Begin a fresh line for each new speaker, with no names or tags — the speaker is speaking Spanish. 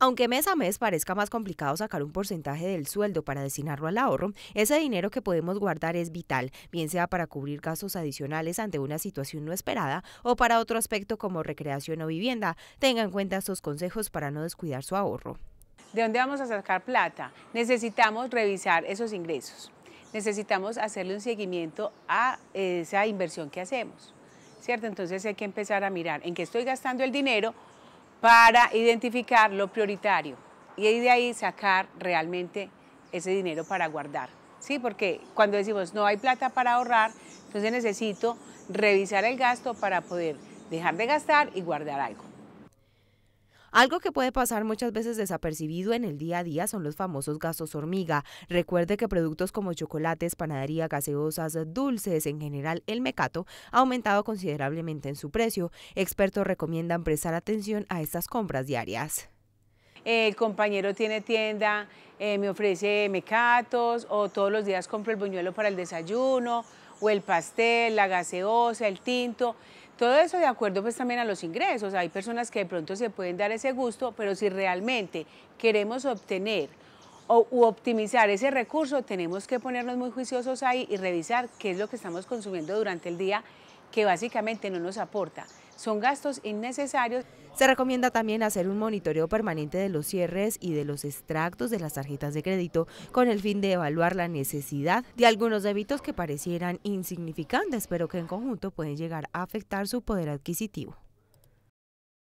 Aunque mes a mes parezca más complicado sacar un porcentaje del sueldo para destinarlo al ahorro, ese dinero que podemos guardar es vital, bien sea para cubrir gastos adicionales ante una situación no esperada o para otro aspecto como recreación o vivienda. Tenga en cuenta estos consejos para no descuidar su ahorro.
¿De dónde vamos a sacar plata? Necesitamos revisar esos ingresos. Necesitamos hacerle un seguimiento a esa inversión que hacemos. ¿Cierto? Entonces hay que empezar a mirar en qué estoy gastando el dinero para identificar lo prioritario y de ahí sacar realmente ese dinero para guardar. ¿Sí? Porque cuando decimos no hay plata para ahorrar, entonces necesito revisar el gasto para poder dejar de gastar y guardar algo. Algo que puede
pasar muchas veces desapercibido en el día a día son los famosos gastos hormiga. Recuerde que productos como chocolates, panadería, gaseosas, dulces, en general el mecato, ha aumentado considerablemente en su precio. Expertos recomiendan prestar atención a estas compras diarias
el compañero tiene tienda, eh, me ofrece mecatos, o todos los días compro el buñuelo para el desayuno, o el pastel, la gaseosa, el tinto. Todo eso de acuerdo pues también a los ingresos. Hay personas que de pronto se pueden dar ese gusto, pero si realmente queremos obtener o u optimizar ese recurso, tenemos que ponernos muy juiciosos ahí y revisar qué es lo que estamos consumiendo durante el día que básicamente no nos aporta son gastos innecesarios.
Se recomienda también hacer un monitoreo permanente de los cierres y de los extractos de las tarjetas de crédito con el fin de evaluar la necesidad de algunos débitos que parecieran insignificantes, pero que en conjunto pueden llegar a afectar su poder adquisitivo.